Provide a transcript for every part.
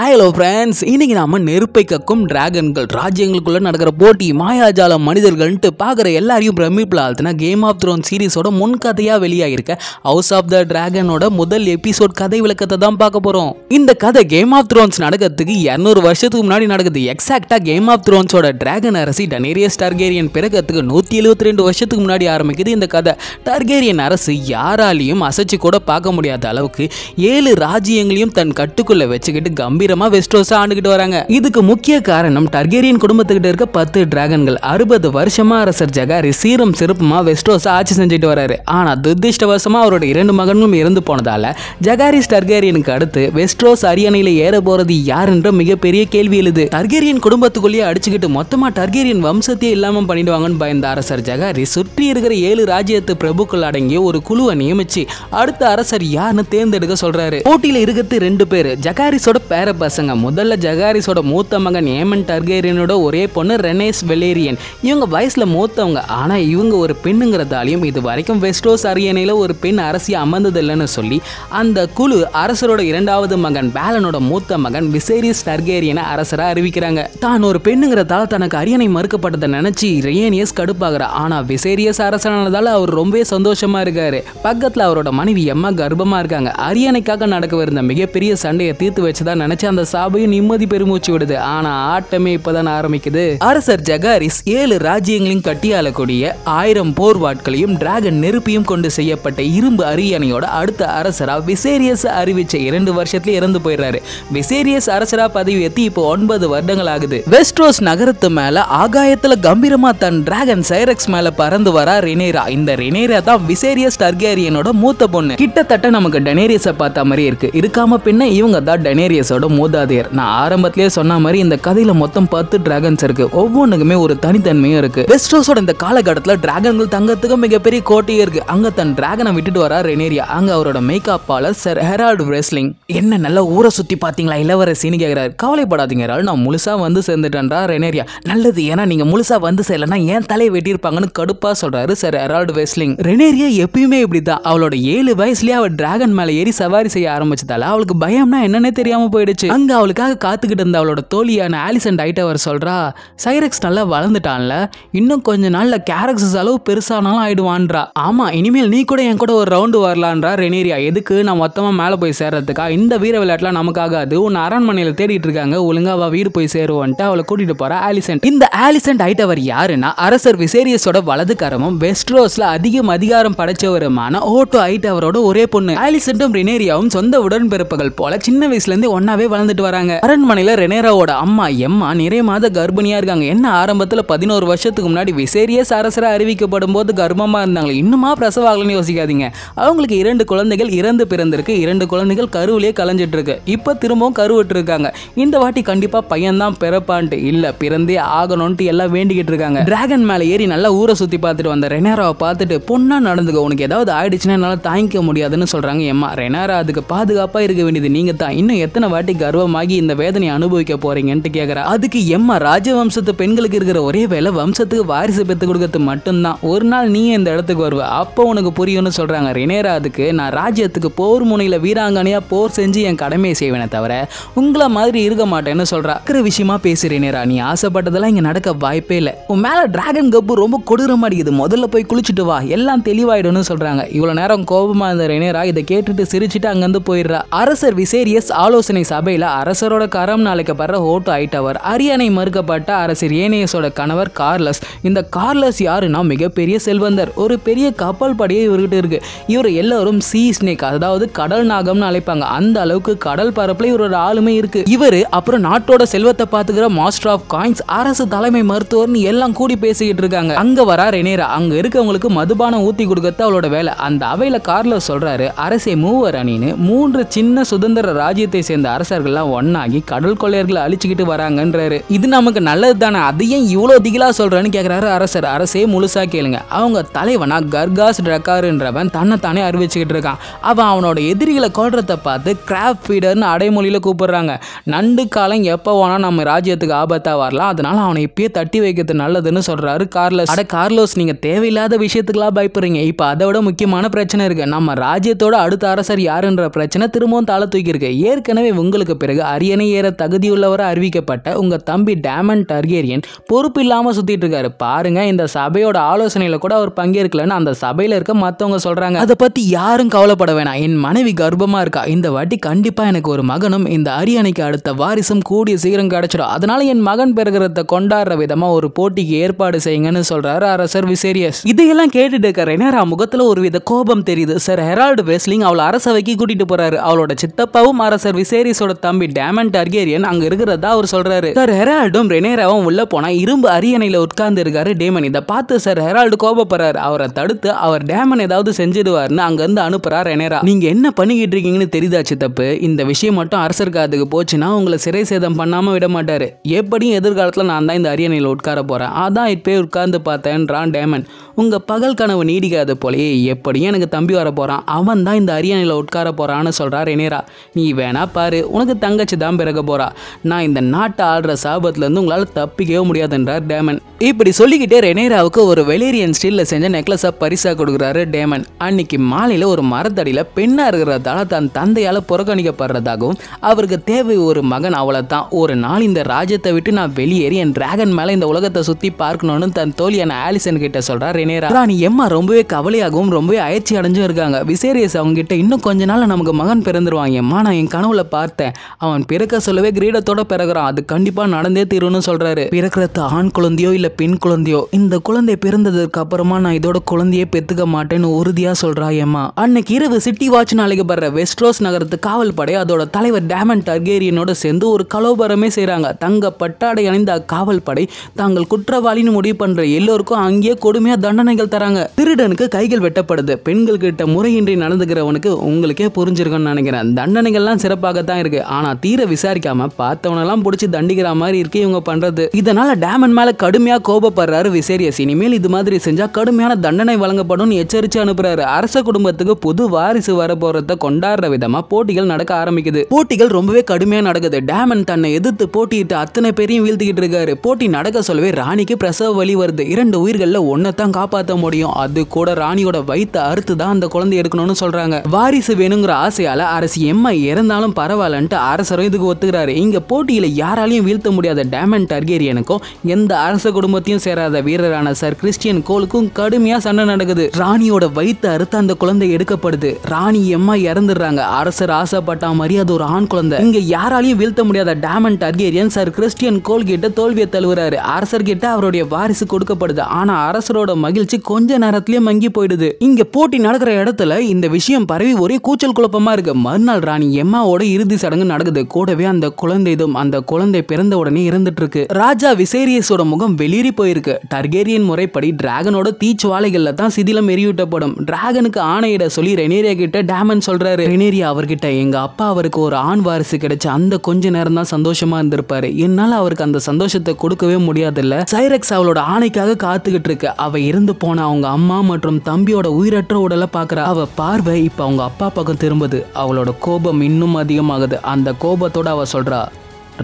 hello friends இன்றைக்கி நாம் நெருப்பை கக்கும் டிராகன்கள் ராஜ்யங்களுக்குள்ளே நடக்கிற போட்டி மாயாஜால மனிதர்கள்ன்ட்டு பார்க்குற எல்லாரையும் பிரமிப்பில் ஆழ்த்தினா கேம் ஆஃப் த்ரோன் சீரிஸோட முன்கதையாக வெளியாகிருக்க ஹவுஸ் ஆஃப் த டிராகனோட முதல் எபிசோட் கதை விளக்கத்தை தான் பார்க்க போகிறோம் இந்த கதை கேம் ஆஃப் த்ரோன்ஸ் நடக்கிறதுக்கு இரநூறு வருஷத்துக்கு முன்னாடி நடக்குது எக்ஸாக்டாக கேம் ஆஃப் த்ரோன்ஸோட டிராகன் அரசி டனேரியஸ் டர்கேரியன் பிறக்கிறதுக்கு நூற்றி எழுபத்தி ரெண்டு வருஷத்துக்கு முன்னாடி ஆரம்பிக்குது இந்த கதை டர்கேரியன் அரசு யாராலையும் அசைச்சு கூட பார்க்க முடியாத அளவுக்கு ஏழு ராஜ்யங்களையும் தன் கட்டுக்குள்ளே வச்சுக்கிட்டு கம்பீர் கம்பீரமா வெஸ்டோஸ் ஆண்டுகிட்டு வராங்க இதுக்கு முக்கிய காரணம் டர்கேரியன் குடும்பத்துக்கிட்ட இருக்க பத்து டிராகன்கள் அறுபது வருஷமா அரசர் ஜகாரி சீரம் சிறப்புமா வெஸ்டோஸ் ஆட்சி செஞ்சுட்டு வராரு ஆனா துர்திஷ்டவசமா அவரோட இரண்டு மகன்களும் இறந்து போனதால ஜகாரிஸ் டர்கேரியனுக்கு அடுத்து வெஸ்டோஸ் அரியணையில ஏற போறது என்ற மிகப்பெரிய கேள்வி எழுது டர்கேரியன் குடும்பத்துக்குள்ளேயே அடிச்சுக்கிட்டு மொத்தமா டர்கேரியன் வம்சத்தையே இல்லாம பண்ணிடுவாங்கன்னு பயந்த அரசர் ஜகாரி சுற்றி இருக்கிற ஏழு ராஜ்யத்து பிரபுக்கள் அடங்கிய ஒரு குழுவை நியமிச்சு அடுத்த அரசர் யாருன்னு தேர்ந்தெடுக்க சொல்றாரு போட்டியில இருக்கிறது ரெண்டு பேர் ஜகாரிஸோட பேர பசங்க முதல்ல ஜகாரிஸோட மூத்த மகன் ஏமன் டர்கேரியனோட ஒரே பொண்ணு ரெனேஸ் வெலேரியன் இவங்க வயசில் மூத்தவங்க ஆனால் இவங்க ஒரு பெண்ணுங்கிறதாலையும் இது வரைக்கும் வெஸ்டோஸ் அரியணையில் ஒரு பெண் அரசி அமர்ந்ததில்லைன்னு சொல்லி அந்த குழு அரசரோட இரண்டாவது மகன் பேலனோட மூத்த மகன் விசேரியஸ் டர்கேரியனை அரசராக அறிவிக்கிறாங்க தான் ஒரு பெண்ணுங்கிறதால தனக்கு அரியணை மறுக்கப்பட்டதை நினச்சி ரேனியஸ் கடுப்பாகிறார் ஆனால் விசேரியஸ் அரசனானதால் அவர் ரொம்பவே சந்தோஷமாக இருக்கார் பக்கத்தில் அவரோட மனைவி எம்மா கர்ப்பமாக இருக்காங்க அரியணைக்காக நடக்க இருந்த மிகப்பெரிய சண்டையை தீர்த்து வச்சதா நினச்சி நினைச்ச அந்த சபையும் நிம்மதி பெருமூச்சு விடுது ஆனா ஆட்டமே இப்பதான் ஆரம்பிக்குது அரசர் ஜகாரிஸ் ஏழு ராஜ்யங்களையும் கட்டி ஆளக்கூடிய ஆயிரம் போர் வாட்களையும் டிராகன் நெருப்பியும் கொண்டு செய்யப்பட்ட இரும்பு அரியணையோட அடுத்த அரசரா விசேரியஸ் அறிவிச்ச இரண்டு வருஷத்துல இறந்து போயிடுறாரு விசேரியஸ் அரசரா பதவி எத்தி இப்போ ஒன்பது வருடங்கள் ஆகுது வெஸ்ட்ரோஸ் நகரத்து மேல ஆகாயத்துல கம்பீரமா தன் டிராகன் சைரக்ஸ் மேல பறந்து வரா ரினேரா இந்த ரினேரா தான் விசேரியஸ் டர்கேரியனோட மூத்த பொண்ணு கிட்டத்தட்ட நமக்கு டெனேரியஸ பார்த்த மாதிரி இருக்கு இருக்காம பின்ன இவங்க தான் டெனேரியஸோட கதையோட மோதாதையர் நான் ஆரம்பத்திலேயே சொன்ன மாதிரி இந்த கதையில மொத்தம் பத்து டிராகன்ஸ் இருக்கு ஒவ்வொன்றுக்குமே ஒரு தனித்தன்மையும் இருக்கு வெஸ்டோஸோட இந்த காலகட்டத்தில் டிராகன்கள் தங்கத்துக்கும் மிகப்பெரிய கோட்டையே இருக்கு அங்க தன் டிராகனை விட்டுட்டு வரா ரெனேரியா அங்க அவரோட மேக்கப்பாளர் சார் ஹெரால்டு ரெஸ்லிங் என்ன நல்ல ஊரை சுத்தி பாத்தீங்களா இளவரசின்னு கேட்கிறாரு கவலைப்படாதீங்க நான் முழுசா வந்து சேர்ந்துட்டேன்றா ரெனேரியா நல்லது ஏன்னா நீங்க முழுசா வந்து சேரலன்னா ஏன் தலையை வெட்டியிருப்பாங்கன்னு கடுப்பா சொல்றாரு சார் ஹெரால்டு வெஸ்லிங் ரெனேரியா எப்பயுமே இப்படிதான் அவளோட ஏழு வயசுலயே அவள் டிராகன் மேல ஏறி சவாரி செய்ய ஆரம்பிச்சதால அவளுக்கு பயம்னா என்னன்னே தெரியாம போயிடுச்சு வந்துச்சு அங்க அவளுக்காக காத்துக்கிட்டு இருந்த அவளோட தோழியான ஆலிசன் ஐட்டவர் சொல்றா சைரக்ஸ் நல்லா வளர்ந்துட்டான்ல இன்னும் கொஞ்ச நாள்ல கேரக்ஸஸ் அளவு பெருசானாலும் ஆயிடுவான்றா ஆமா இனிமேல் நீ கூட என் கூட ஒரு ரவுண்டு வரலான்றா ரெனேரியா எதுக்கு நான் மொத்தமா மேல போய் சேர்றதுக்கா இந்த வீர விளையாட்டுலாம் நமக்காகாது உன் அரண்மனையில தேடிட்டு இருக்காங்க ஒழுங்கா அவ வீடு போய் சேருவான்ட்டு அவளை கூட்டிட்டு போறா ஆலிசன்ட் இந்த ஆலிசன்ட் ஐட்டவர் யாருன்னா அரசர் விசேரியஸோட வலதுக்காரமும் வெஸ்ட்ரோஸ்ல அதிகம் அதிகாரம் படைச்சவருமான ஓட்டோ ஐட்டவரோட ஒரே பொண்ணு ஆலிசன்டும் ரினேரியாவும் சொந்த உடன்பிறப்புகள் போல சின்ன வயசுல இருந்து ஒன்னாவே நல்லாவே வளர்ந்துட்டு வராங்க அரண்மனையில் ரெனேராவோட அம்மா எம்மா நிறைய மாத கர்ப்பிணியா இருக்காங்க என்ன ஆரம்பத்தில் பதினோரு வருஷத்துக்கு முன்னாடி விசேரியஸ் அரசரா அறிவிக்கப்படும் போது கர்ப்பமாக இருந்தாங்க இன்னுமா பிரசவ ஆகலன்னு யோசிக்காதீங்க அவங்களுக்கு இரண்டு குழந்தைகள் இறந்து பிறந்திருக்கு இரண்டு குழந்தைகள் கருவிலே கலைஞ்சிட்டு இருக்கு இப்போ திரும்பவும் கருவிட்டு இருக்காங்க இந்த வாட்டி கண்டிப்பாக பையன்தான் பிறப்பான்ட்டு இல்லை பிறந்தே ஆகணும்ட்டு எல்லாம் வேண்டிக்கிட்டு இருக்காங்க டிராகன் மேலே ஏறி நல்லா ஊரை சுற்றி பார்த்துட்டு வந்த ரெனேராவை பார்த்துட்டு பொண்ணாக நடந்துக்க உனக்கு ஏதாவது ஆயிடுச்சுன்னா என்னால் தாங்கிக்க முடியாதுன்னு சொல்கிறாங்க எம்மா ரெனாரா அதுக்கு பாதுகாப்பாக இருக்க வேண்டியது நீங்கள் தான் இன்னும் எத்தனை வாட்டி கர்வமாகி இந்த வேதனையை அனுபவிக்க போறீங்கன்னு கேட்குறா அதுக்கு எம்மா ராஜவம்சத்து பெண்களுக்கு இருக்கிற ஒரே வேலை வம்சத்துக்கு வாரிசு பெற்று கொடுக்கறது மட்டும்தான் ஒரு நாள் நீ இந்த இடத்துக்கு வருவ அப்போ உனக்கு புரியும்னு ரினேரா அதுக்கு நான் ராஜ்யத்துக்கு போர் முனையில வீராங்கனையாக போர் செஞ்சு என் கடமையை செய்வேனே தவிர உங்களை மாதிரி இருக்க மாட்டேன்னு சொல்றா இருக்கிற விஷயமா பேசு ரினேரா நீ ஆசைப்பட்டதெல்லாம் இங்க நடக்க வாய்ப்பே இல்லை உன் மேல டிராகன் கப்பு ரொம்ப கொடூரமாக அடிக்குது முதல்ல போய் குளிச்சுட்டு வா எல்லாம் தெளிவாயிடும்னு சொல்றாங்க இவ்வளோ நேரம் கோபமா இருந்த ரினேரா இதை கேட்டுட்டு சிரிச்சுட்டு அங்கிருந்து போயிடுறா அரசர் விசேரியஸ் ஆலோசனை சாப்பிட்டு சபையில் அரசரோட கரம் நாளைக்கப்படுற ஓட்டு ஐட்டவர் அரியணை மறுக்கப்பட்ட அரசர் ஏனையோட கணவர் கார்லஸ் இந்த கார்லஸ் யாருன்னா மிகப்பெரிய செல்வந்தர் ஒரு பெரிய கப்பல் படையே இவர்கிட்ட இருக்கு இவர் எல்லாரும் சி ஸ்னேக் அதாவது கடல் நாகம்னு அழைப்பாங்க அந்த அளவுக்கு கடல் பரப்புல இவரோட ஆளுமை இருக்கு இவர் அப்புறம் நாட்டோட செல்வத்தை பார்த்துக்கிற மாஸ்டர் ஆஃப் காயின்ஸ் அரசு தலைமை மருத்துவர்னு எல்லாம் கூடி பேசிக்கிட்டு இருக்காங்க அங்க வரா ரெனேரா அங்க இருக்கவங்களுக்கு மதுபானம் ஊத்தி கொடுக்கறது அவளோட வேலை அந்த அவையில கார்லஸ் சொல்றாரு அரசே மூவர் அணின்னு மூன்று சின்ன சுதந்திர ராஜ்யத்தை சேர்ந்த அரச போலீஸார்கள்லாம் ஒன்னாகி கடல் கொள்ளையர்களை அழிச்சுக்கிட்டு வராங்கன்றாரு இது நமக்கு நல்லது தானே அதையும் இவ்வளோ திகிலா சொல்றேன்னு கேட்குறாரு அரசர் அரசே முழுசா கேளுங்க அவங்க தலைவனா கர்காஸ் ட்ரக்காருன்றவன் தன்னை தானே அறிவிச்சுக்கிட்டு இருக்கான் அவன் அவனோட எதிரிகளை கொள்றதை பார்த்து கிராஃப்ட் ஃபீடர்னு அடைமொழியில் கூப்பிடுறாங்க நண்டு காலம் எப்போ வேணால் நம்ம ராஜ்யத்துக்கு ஆபத்தாக வரலாம் அதனால அவனை இப்பயே தட்டி வைக்கிறது நல்லதுன்னு சொல்கிறாரு கார்லஸ் அட கார்லோஸ் நீங்கள் தேவையில்லாத விஷயத்துக்குலாம் பயப்படுறீங்க இப்போ அதை விட முக்கியமான பிரச்சனை இருக்குது நம்ம ராஜ்யத்தோட அடுத்த அரசர் யாருன்ற பிரச்சனை திரும்பவும் தாழ தூக்கியிருக்கு ஏற்கனவே உங்களுக்கு ஆண்டுகளுக்கு பிறகு அரியணை ஏற தகுதியுள்ளவராக அறிவிக்கப்பட்ட உங்கள் தம்பி டேமன் டர்கேரியன் பொறுப்பு இல்லாமல் சுற்றிட்டு இருக்காரு பாருங்க இந்த சபையோட ஆலோசனையில் கூட அவர் பங்கேற்கலன்னு அந்த சபையில் இருக்க மற்றவங்க சொல்கிறாங்க அதை பற்றி யாரும் கவலைப்பட வேணாம் என் மனைவி கர்ப்பமாக இருக்கா இந்த வாட்டி கண்டிப்பாக எனக்கு ஒரு மகனும் இந்த அரியணைக்கு அடுத்த வாரிசும் கூடிய சீக்கிரம் கிடச்சிடும் அதனால் என் மகன் பிறகுறத கொண்டாடுற விதமாக ஒரு போட்டிக்கு ஏற்பாடு செய்யுங்கன்னு சொல்கிறாரு அரசர் விசேரியஸ் இதையெல்லாம் கேட்டுட்டு இருக்க ரெனரா முகத்தில் ஒரு வித கோபம் தெரியுது சார் ஹெரால்டு வெஸ்லிங் அவளை அரசவைக்கு கூட்டிகிட்டு போகிறாரு அவளோட சித்தப்பாவும் அரசர் விசேரியஸோட டைனோசரோட தம்பி டேமன் டார்கேரியன் அங்க இருக்கிறதா அவர் சொல்றாரு சார் ஹெரால்டும் ரெனேராவும் உள்ள போனா இரும்பு அரியணையில உட்கார்ந்து இருக்காரு டேமன் இதை பார்த்து சார் ஹெரால்டு கோபப்படுறாரு அவரை தடுத்து அவர் டேமன் ஏதாவது செஞ்சிடுவார்னு அங்க இருந்து அனுப்புறா ரெனேரா நீங்க என்ன பண்ணிக்கிட்டு இருக்கீங்கன்னு தெரிதாச்சு தப்பு இந்த விஷயம் மட்டும் அரசர் காதுக்கு போச்சுன்னா உங்களை சிறை சேதம் பண்ணாம விட மாட்டாரு எப்படியும் எதிர்காலத்துல நான் தான் இந்த அரியணையில உட்கார போறேன் அதான் இப்பே உட்கார்ந்து பார்த்தேன்றான் டேமன் உங்கள் பகல் கனவு நீடிக்காத போலயே எப்படியும் எனக்கு தம்பி வர போகிறான் அவன் தான் இந்த அரியணையில் உட்கார போகிறான்னு சொல்கிறா ரெனேரா நீ வேணா பாரு உனக்கு தங்கச்சி தான் பிறக்க போகிறா நான் இந்த நாட்டை ஆடுற சாபத்துலேருந்து உங்களால் தப்பிக்கவே முடியாதுன்றார் டேமன் இப்படி சொல்லிக்கிட்டே ரெனேராவுக்கு ஒரு வெளேரியன் ஸ்டீலில் செஞ்ச நெக்லஸாக பரிசாக கொடுக்குறாரு டேமன் அன்னைக்கு மாலையில் ஒரு மரத்தடியில் பெண்ணாக இருக்கிறதால தன் தந்தையால் புறக்கணிக்கப்படுறதாகவும் அவருக்கு தேவை ஒரு மகன் அவளை தான் ஒரு நாள் இந்த ராஜ்யத்தை விட்டு நான் வெளியேறி என் டிராகன் மேலே இந்த உலகத்தை சுற்றி பார்க்கணும்னு தன் தோழியான ஆலிசன் கிட்ட சொல்கிறார் நேரா நீ எம்மா ரொம்பவே கவலையாகவும் ரொம்பவே அயற்சி அடைஞ்சும் இருக்காங்க விசேரியஸ் அவங்க கிட்ட இன்னும் கொஞ்ச நாள் நமக்கு மகன் பிறந்துருவாங்க எம்மா நான் என் கனவுல பார்த்தேன் அவன் பிறக்க சொல்லவே கிரீடத்தோட பிறகுறான் அது கண்டிப்பா நடந்தே தீரும்னு சொல்றாரு பிறக்கிறது ஆண் குழந்தையோ இல்ல பெண் குழந்தையோ இந்த குழந்தை பிறந்ததுக்கு அப்புறமா நான் இதோட குழந்தையே பெத்துக்க மாட்டேன்னு உறுதியா சொல்றா எம்மா அன்னைக்கு இரவு சிட்டி வாட்ச் அழைக்கப்படுற படுற வெஸ்ட்ரோஸ் நகரத்து காவல் படை அதோட தலைவர் டேமன் டர்கேரியனோட சேர்ந்து ஒரு கலோபரமே செய்றாங்க தங்க பட்டாடை அணிந்த காவல் படை தாங்கள் குற்றவாளின்னு முடிவு பண்ற எல்லோருக்கும் அங்கேயே கொடுமையா தண்டனை தண்டனைகள் தராங்க திருடனுக்கு கைகள் வெட்டப்படுது பெண்கள் கிட்ட முறையின்றி நடந்துக்கிறவனுக்கு உங்களுக்கே புரிஞ்சிருக்கும்னு நினைக்கிறேன் தண்டனைகள்லாம் சிறப்பாக தான் இருக்கு ஆனா தீர விசாரிக்காம பார்த்தவனெல்லாம் பிடிச்சி தண்டிக்கிற மாதிரி இருக்கு இவங்க பண்றது இதனால டேமன் மேல கடுமையா கோபப்படுறாரு விசேரியஸ் இனிமேல் இது மாதிரி செஞ்சா கடுமையான தண்டனை வழங்கப்படும் எச்சரிச்சு அனுப்புறாரு அரச குடும்பத்துக்கு புது வாரிசு வர போறத கொண்டாடுற விதமா போட்டிகள் நடக்க ஆரம்பிக்குது போட்டிகள் ரொம்பவே கடுமையா நடக்குது டேமன் தன்னை எதிர்த்து போட்டியிட்டு அத்தனை பேரையும் வீழ்த்திக்கிட்டு இருக்காரு போட்டி நடக்க சொல்லவே ராணிக்கு பிரசவ வழி வருது இரண்டு உயிர்களில் ஒன்னதான் காப்பாற்ற முடியும் அது கூட ராணியோட வயிற்று அறுத்து தான் அந்த குழந்தை எடுக்கணும்னு சொல்றாங்க வாரிசு வேணுங்கிற ஆசையால அரசு எம்மா இறந்தாலும் பரவாயில்லன்ட்டு அரசரும் இதுக்கு ஒத்துக்கிறாரு இங்க போட்டியில யாராலையும் வீழ்த்த முடியாத டேமண்ட் டர்கேரியனுக்கும் எந்த அரச குடும்பத்தையும் சேராத வீரரான சார் கிறிஸ்டியன் கோலுக்கும் கடுமையா சண்டை நடக்குது ராணியோட வயிற்று அறுத்து அந்த குழந்தை எடுக்கப்படுது ராணி எம்மா இறந்துடுறாங்க அரசர் ஆசைப்பட்ட மாதிரி அது ஒரு ஆண் குழந்தை இங்க யாராலையும் வீழ்த்த முடியாத Daemon Targaryen ser Criston Cole கிட்ட தோல்வியை தழுவுறாரு அரசர்கிட்ட அவருடைய வாரிசு கொடுக்கப்படுது ஆனா அரசரோட மகி மகிழ்ச்சி கொஞ்ச நேரத்திலேயே மங்கி போயிடுது இங்க போட்டி நடக்கிற இடத்துல இந்த விஷயம் பரவி ஒரே கூச்சல் குழப்பமா இருக்கு மறுநாள் ராணி எம்மாவோட இறுதி சடங்கு நடக்குது கூடவே அந்த குழந்தை அந்த குழந்தை பிறந்த உடனே இறந்துட்டு இருக்கு ராஜா விசேரியஸோட முகம் வெளியேறி போயிருக்கு டர்கேரியன் முறைப்படி டிராகனோட தீச்சுவாலைகள்ல தான் சிதிலம் எரியூட்டப்படும் டிராகனுக்கு ஆணையிட சொல்லி ரெனேரியா கிட்ட டேமன் சொல்றாரு ரெனேரியா அவர்கிட்ட எங்க அப்பா அவருக்கு ஒரு ஆண் வாரிசு கிடைச்ச அந்த கொஞ்ச நேரம் தான் சந்தோஷமா இருந்திருப்பாரு என்னால அவருக்கு அந்த சந்தோஷத்தை கொடுக்கவே முடியாதுல்ல சைரக்ஸ் அவளோட ஆணைக்காக காத்துக்கிட்டு இருக்கு அவ இருந்து போன அவங்க அம்மா மற்றும் தம்பியோட உயிரற்ற உடலை பார்க்குற அவ பார்வை இப்போ அவங்க அப்பா பக்கம் திரும்புது அவளோட கோபம் இன்னும் அதிகமாகுது அந்த கோபத்தோட அவ சொல்றா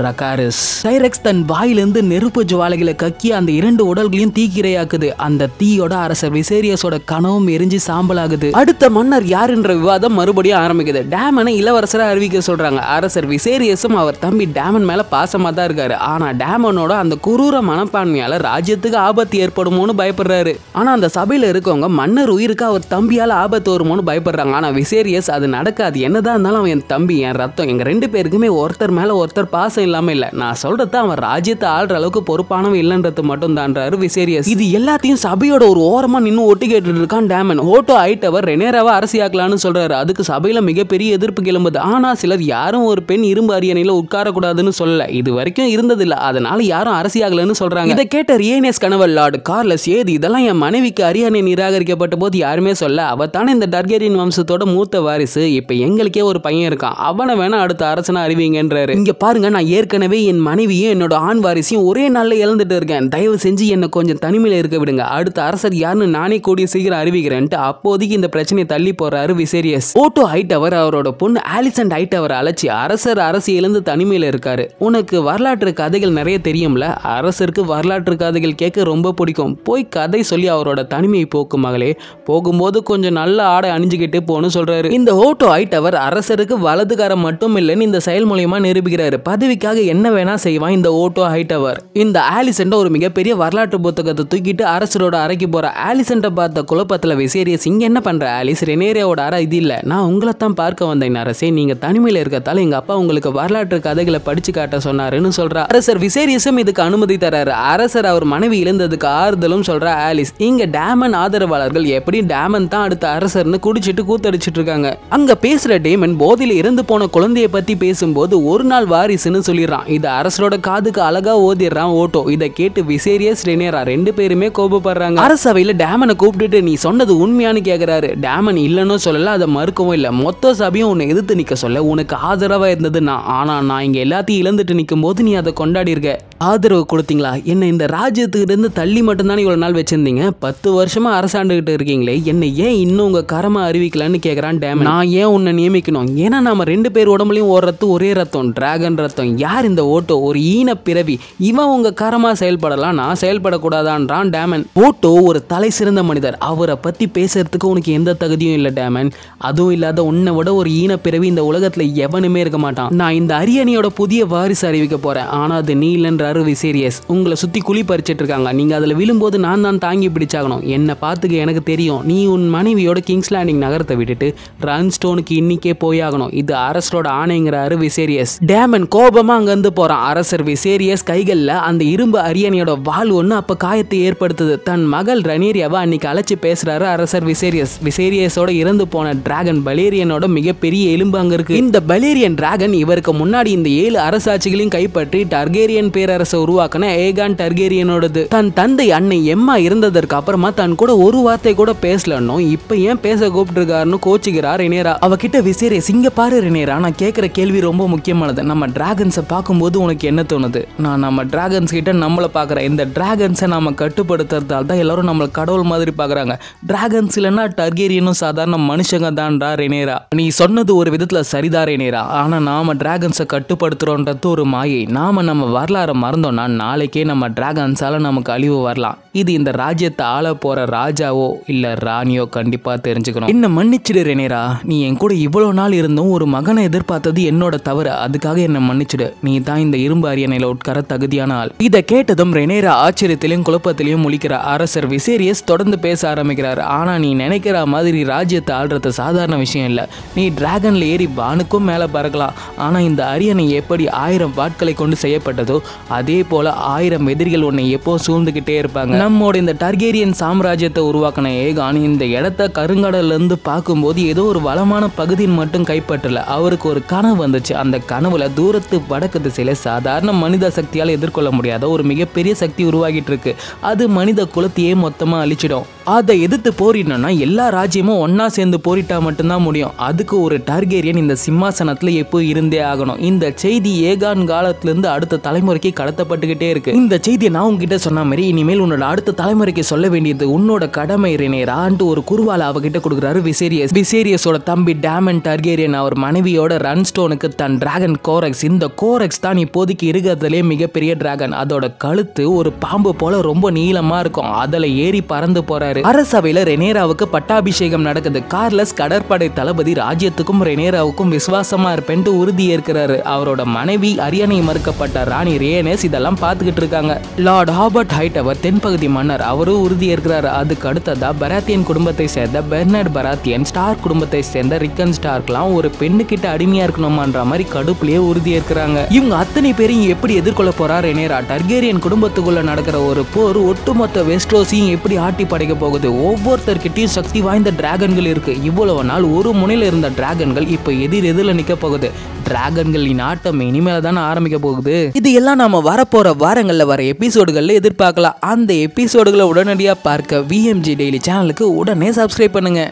ரகாரிஸ் டைரக்ஸ் தன் வாயிலிருந்து நெருப்பு ஜுவாலைகளை கக்கி அந்த இரண்டு உடல்களையும் தீக்கிரையாக்குது அந்த தீயோட அரசர் விசேரியஸோட கனவும் எரிஞ்சு சாம்பலாகுது அடுத்த மன்னர் யார் என்ற விவாதம் மறுபடியும் ஆரம்பிக்குது டேமனை இளவரசரை அறிவிக்க சொல்றாங்க அரசர் விசேரியஸும் அவர் தம்பி டேமன் மேல பாசமா தான் இருக்காரு ஆனா டேமனோட அந்த குரூர மனப்பான்மையால ராஜ்யத்துக்கு ஆபத்து ஏற்படுமோன்னு பயப்படுறாரு ஆனா அந்த சபையில இருக்கவங்க மன்னர் உயிருக்கு அவர் தம்பியால ஆபத்து வருமோன்னு பயப்படுறாங்க ஆனா விசேரியஸ் அது நடக்காது என்னதான் இருந்தாலும் அவன் தம்பி என் ரத்தம் எங்க ரெண்டு பேருக்குமே ஒருத்தர் மேல ஒருத்தர் பாசம் விசுவாசம் இல்லாம இல்ல நான் சொல்றது அவன் ராஜ்யத்தை ஆள்ற அளவுக்கு பொறுப்பானவன் இல்லைன்றது மட்டும் தான்றாரு விசேரியஸ் இது எல்லாத்தையும் சபையோட ஒரு ஓரமா நின்று ஒட்டி கேட்டு இருக்கான் டேமன் ஓட்டோ ஐட்டவர் ரெனேராவா அரசியாக்கலான்னு சொல்றாரு அதுக்கு சபையில மிகப்பெரிய எதிர்ப்பு கிளம்புது ஆனா சிலர் யாரும் ஒரு பெண் இரும்பு அரியணையில உட்காரக்கூடாதுன்னு சொல்லல இது வரைக்கும் இல்ல அதனால யாரும் அரசியாகலன்னு சொல்றாங்க இதை கேட்ட ரியனேஸ் கனவர் லார்டு கார்லஸ் ஏது இதெல்லாம் என் மனைவிக்கு அரியணை நிராகரிக்கப்பட்ட போது யாருமே சொல்ல அவ தானே இந்த டர்கேரியன் வம்சத்தோட மூத்த வாரிசு இப்ப எங்களுக்கே ஒரு பையன் இருக்கான் அவனை வேணா அடுத்த அரசனை அறிவிங்கன்றாரு இங்க பாருங்க நான் ஏற்கனவே என் மனைவியும் என்னோட ஆண் வாரிசையும் ஒரே நாளில் இழந்துட்டு இருக்கேன் தயவு செஞ்சு என்னை கொஞ்சம் தனிமையில் இருக்க விடுங்க அடுத்த அரசர் யாருன்னு நானே கூடிய சீக்கிரம் அறிவிக்கிறேன்ட்டு அப்போதைக்கு இந்த பிரச்சனையை தள்ளி போறாரு விசேரியஸ் ஓட்டோ ஹைட் அவர் அவரோட பொண்ணு ஹைட் அவர் அழைச்சி அரசர் அரசியலிருந்து தனிமையில் இருக்காரு உனக்கு வரலாற்று கதைகள் நிறைய தெரியும்ல அரசருக்கு வரலாற்று கதைகள் கேட்க ரொம்ப பிடிக்கும் போய் கதை சொல்லி அவரோட தனிமையை போக்கும் மகளே போகும்போது கொஞ்சம் நல்ல ஆடை அணிஞ்சுக்கிட்டு போன்னு சொல்றாரு இந்த ஓட்டோ ஹைட் அவர் அரசருக்கு வலதுகாரம் மட்டும் இல்லைன்னு இந்த செயல் மூலியமா நிரூபிக்கிறாரு பதவிக்கு தன்னிக்காக என்ன வேணா செய்வான் இந்த ஓட்டோ ஹைட்டவர் இந்த ஆலிசண்ட ஒரு மிகப்பெரிய வரலாற்று புத்தகத்தை தூக்கிட்டு அரசரோட அறைக்கு போற ஆலிசண்ட பார்த்த குழப்பத்துல விசேரியஸ் இங்க என்ன பண்ற ஆலிஸ் ரெனேரியாவோட அறை இது இல்ல நான் உங்களை தான் பார்க்க வந்தேன் அரசே நீங்க தனிமையில இருக்கத்தால எங்க அப்பா உங்களுக்கு வரலாற்று கதைகளை படிச்சு காட்ட சொன்னாருன்னு சொல்றா அரசர் விசேரியஸும் இதுக்கு அனுமதி தராரு அரசர் அவர் மனைவி இழந்ததுக்கு ஆறுதலும் சொல்ற ஆலிஸ் இங்க டேமன் ஆதரவாளர்கள் எப்படி டேமன் தான் அடுத்த அரசர்னு குடிச்சிட்டு கூத்தடிச்சிட்டு இருக்காங்க அங்க பேசுற டேமன் போதில இறந்து போன குழந்தைய பத்தி பேசும்போது ஒரு நாள் வாரிசுன்னு சொல்லிடுறான் இது அரசரோட காதுக்கு அழகா ஓதிடுறான் ஓட்டோ இதை கேட்டு விசேரியஸ் ரெனேரா ரெண்டு பேருமே கோபப்படுறாங்க அரசவையில் டேமனை கூப்பிட்டுட்டு நீ சொன்னது உண்மையானு கேட்கிறாரு டேமன் இல்லைன்னு சொல்லல அதை மறுக்கவும் இல்லை மொத்த சபையும் உன்னை எதிர்த்து நிற்க சொல்ல உனக்கு ஆதரவாக இருந்தது நான் ஆனால் நான் இங்கே எல்லாத்தையும் இழந்துட்டு நிற்கும் போது நீ அதை கொண்டாடி இருக்க ஆதரவு கொடுத்தீங்களா என்னை இந்த ராஜ்யத்துக்கிட்டேருந்து தள்ளி மட்டும்தானே இவ்வளோ நாள் வச்சுருந்தீங்க பத்து வருஷமாக அரசாண்டுகிட்டு இருக்கீங்களே என்னை ஏன் இன்னும் உங்கள் கரமாக அறிவிக்கலான்னு கேட்குறான் டேமன் நான் ஏன் உன்னை நியமிக்கணும் ஏன்னா நம்ம ரெண்டு பேர் உடம்புலையும் ஒரு ரத்தம் ஒரே ரத்தம் டிராகன் ரத்தம் யார் இந்த ஓட்டோ ஒரு ஈன பிறவி இவன் உங்க காரமா செயல்படலாம் நான் செயல்படக்கூடாதான்றான் டேமன் ஓட்டோ ஒரு தலை சிறந்த மனிதர் அவரை பற்றி பேசுறதுக்கு உனக்கு எந்த தகுதியும் இல்லை டேமன் அதுவும் இல்லாத உன்னை விட ஒரு ஈன பிறவி இந்த உலகத்தில் எவனுமே இருக்க மாட்டான் நான் இந்த அரியணையோட புதிய வாரிசு அறிவிக்க போகிறேன் ஆனால் அது நீ இல்லைன்றாரு விசேரியஸ் உங்களை சுற்றி குழி பறிச்சிட்டு இருக்காங்க நீங்கள் அதில் விழும்போது நான் தான் தாங்கி பிடிச்சாகணும் என்னை பார்த்துக்க எனக்கு தெரியும் நீ உன் மனைவியோட கிங்ஸ் லேண்டிங் நகரத்தை விட்டுட்டு ரன்ஸ்டோனுக்கு இன்னிக்கே போயாகணும் இது அரசோட ஆணைங்கிறாரு விசேரியஸ் டேமன் கோபமாக வேகமாக அங்கேருந்து போகிறான் அரசர் விசேரியஸ் கைகளில் அந்த இரும்பு அரியணையோட வால் ஒன்று அப்போ காயத்தை ஏற்படுத்துது தன் மகள் ரனீரியாவை அன்னைக்கு அழைச்சி பேசுகிறாரு அரசர் விசேரியஸ் விசேரியஸோட இறந்து போன டிராகன் பலேரியனோட மிகப்பெரிய எலும்பு அங்கே இருக்கு இந்த பலேரியன் டிராகன் இவருக்கு முன்னாடி இந்த ஏழு அரசாட்சிகளையும் கைப்பற்றி டர்கேரியன் பேரரசை உருவாக்கின ஏகான் டர்கேரியனோடது தன் தந்தை அன்னை எம்மா இருந்ததற்கு அப்புறமா தன் கூட ஒரு வார்த்தை கூட பேசலன்னு இப்ப ஏன் பேச கூப்பிட்டுருக்காருன்னு கோச்சுகிறார் ரெனேரா அவகிட்ட விசேரியஸ் இங்க பாரு ரெனேரா நான் கேட்குற கேள்வி ரொம்ப முக்கியமானது நம்ம டிராகன் டிராகன்ஸை பார்க்கும்போது உனக்கு என்ன தோணுது நான் நம்ம டிராகன்ஸ் கிட்ட நம்மளை பார்க்குறேன் இந்த டிராகன்ஸை நம்ம கட்டுப்படுத்துறதால தான் எல்லோரும் நம்மளை கடவுள் மாதிரி பார்க்குறாங்க டிராகன்ஸ் இல்லைன்னா டர்கேரியனும் சாதாரண மனுஷங்க தான்டா ரெனேரா நீ சொன்னது ஒரு விதத்தில் சரிதா ரெனேரா ஆனால் நாம் டிராகன்ஸை கட்டுப்படுத்துகிறோன்றது ஒரு மாயை நாம் நம்ம வரலாறை மறந்தோம்னா நாளைக்கே நம்ம டிராகன்ஸால் நமக்கு அழிவு வரலாம் இது இந்த ராஜ்யத்தை ஆள போகிற ராஜாவோ இல்லை ராணியோ கண்டிப்பாக தெரிஞ்சுக்கணும் என்ன மன்னிச்சிடு ரெனேரா நீ என் கூட இவ்வளோ நாள் இருந்தும் ஒரு மகனை எதிர்பார்த்தது என்னோட தவறு அதுக்காக என்னை மன்னிச்சிடு போகுது நீ தான் இந்த இரும்பு அரியணையில உட்கார தகுதியான ஆள் இதை கேட்டதும் ரெனேரா ஆச்சரியத்திலையும் குழப்பத்திலையும் முழிக்கிற அரசர் விசேரியஸ் தொடர்ந்து பேச ஆரம்பிக்கிறார் ஆனா நீ நினைக்கிற மாதிரி ராஜ்யத்தை ஆள்றது சாதாரண விஷயம் இல்லை நீ டிராகன்ல ஏறி வானுக்கும் மேலே பறக்கலாம் ஆனா இந்த அரியணை எப்படி ஆயிரம் வாட்களை கொண்டு செய்யப்பட்டதோ அதே போல ஆயிரம் எதிரிகள் உன்னை எப்போ சூழ்ந்துகிட்டே இருப்பாங்க நம்மோட இந்த டர்கேரியன் சாம்ராஜ்யத்தை உருவாக்கின ஏகான் இந்த இடத்த கருங்கடல்ல இருந்து பார்க்கும்போது ஏதோ ஒரு வளமான பகுதியின் மட்டும் கைப்பற்றல அவருக்கு ஒரு கனவு வந்துச்சு அந்த கனவுல தூரத்து வடக்கு திசையில் சாதாரண மனித சக்தியால் எதிர்கொள்ள முடியாத ஒரு மிகப்பெரிய சக்தி உருவாகிட்டு இருக்கு அது மனித குலத்தையே மொத்தமாக அழிச்சிடும் அதை எதிர்த்து போரிடணும்னா எல்லா ராஜ்யமும் ஒன்றா சேர்ந்து போரிட்டா மட்டும்தான் முடியும் அதுக்கு ஒரு டார்கேரியன் இந்த சிம்மாசனத்தில் எப்போ இருந்தே ஆகணும் இந்த செய்தி ஏகான் இருந்து அடுத்த தலைமுறைக்கு கடத்தப்பட்டுக்கிட்டே இருக்கு இந்த செய்தியை நான் உங்ககிட்ட சொன்ன மாதிரி இனிமேல் உன்னோட அடுத்த தலைமுறைக்கு சொல்ல வேண்டியது உன்னோட கடமை ரெனேரான்ட்டு ஒரு குருவால அவகிட்ட கொடுக்குறாரு விசேரியஸ் விசேரியஸோட தம்பி டேமன் டார்கேரியன் அவர் மனைவியோட ரன்ஸ்டோனுக்கு தன் டிராகன் கோரக்ஸ் இந்த கோரக்ஸ் தான் இப்போதைக்கு இருக்கிறதுலே மிகப்பெரிய டிராகன் அதோட கழுத்து ஒரு பாம்பு போல ரொம்ப நீளமா இருக்கும் அதுல ஏறி பறந்து போறாரு அரசவையில ரெனேராவுக்கு பட்டாபிஷேகம் நடக்குது கார்லஸ் கடற்படை தளபதி ராஜ்யத்துக்கும் ரெனேராவுக்கும் விசுவாசமா இருப்பேன்ட்டு உறுதி ஏற்கிறாரு அவரோட மனைவி அரியணை மறுக்கப்பட்ட ராணி ரேனஸ் இதெல்லாம் பார்த்துக்கிட்டு இருக்காங்க லார்ட் ஹாபர்ட் ஹைட் அவர் தென்பகுதி மன்னர் அவரும் உறுதி ஏற்கிறாரு அதுக்கு அடுத்ததா பராத்தியன் குடும்பத்தை சேர்ந்த பெர்னட் பராத்தியன் ஸ்டார் குடும்பத்தை சேர்ந்த ரிக்கன் ஸ்டார்க்லாம் ஒரு கிட்ட அடிமையா இருக்கணுமான்ற மாதிரி கடுப்புலயே உறுதி ஏற்கிறாங்க இருக்காங்க இவங்க அத்தனை பேரையும் எப்படி எதிர்கொள்ள போறாரு நேரா டர்கேரியன் குடும்பத்துக்குள்ள நடக்கிற ஒரு போர் ஒட்டுமொத்த வெஸ்ட்ரோஸையும் எப்படி ஆட்டி படைக்க போகுது ஒவ்வொருத்தர்கிட்டயும் சக்தி வாய்ந்த டிராகன்கள் இருக்கு இவ்வளவு நாள் ஒரு முனையில் இருந்த டிராகன்கள் இப்போ எதிர் எதிரில் நிக்க போகுது டிராகன்களின் ஆட்டம் இனிமேல தானே ஆரம்பிக்க போகுது இது எல்லாம் நாம வரப்போற வாரங்களில் வர எபிசோடுகளில் எதிர்பார்க்கலாம் அந்த எபிசோடுகளை உடனடியாக பார்க்க விஎம்ஜி டெய்லி சேனலுக்கு உடனே சப்ஸ்கிரைப் பண்ணுங்க